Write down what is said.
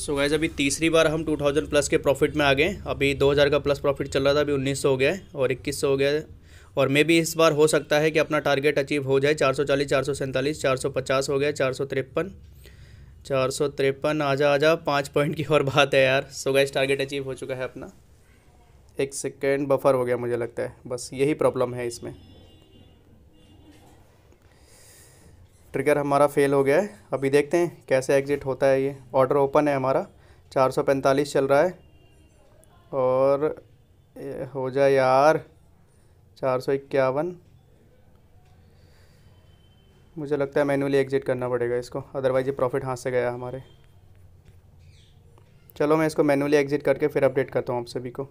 सो so guys अभी तीसरी बार हम 2000 प्लस के प्रॉफिट में आ गए अभी 2000 का प्लस प्रॉफिट चल रहा था अभी 1900 हो गया है और 2100 हो गया और मे भी इस बार हो सकता है कि अपना टारगेट अचीव हो जाए 440 447 हो गया चार सौ तिरपन चार सौ तिरपन आजा आजा पाँच पॉइंट की और बात है यार सो गैस टारगेट अचीव हो चुका है अपना एक सेकेंड बफर हो गया मुझे लगता है बस यही प्रॉब्लम है इसमें ट्रिगर हमारा फेल हो गया है अभी देखते हैं कैसे एग्ज़िट होता है ये ऑर्डर ओपन है हमारा 445 चल रहा है और हो जाए यार चार सौ इक्यावन मुझे लगता है मैनुअली एग्ज़िट करना पड़ेगा इसको अदरवाइज़ ये प्रॉफिट हाथ से गया हमारे चलो मैं इसको मैनुअली एग्ज़िट करके फिर अपडेट करता हूँ आप सभी को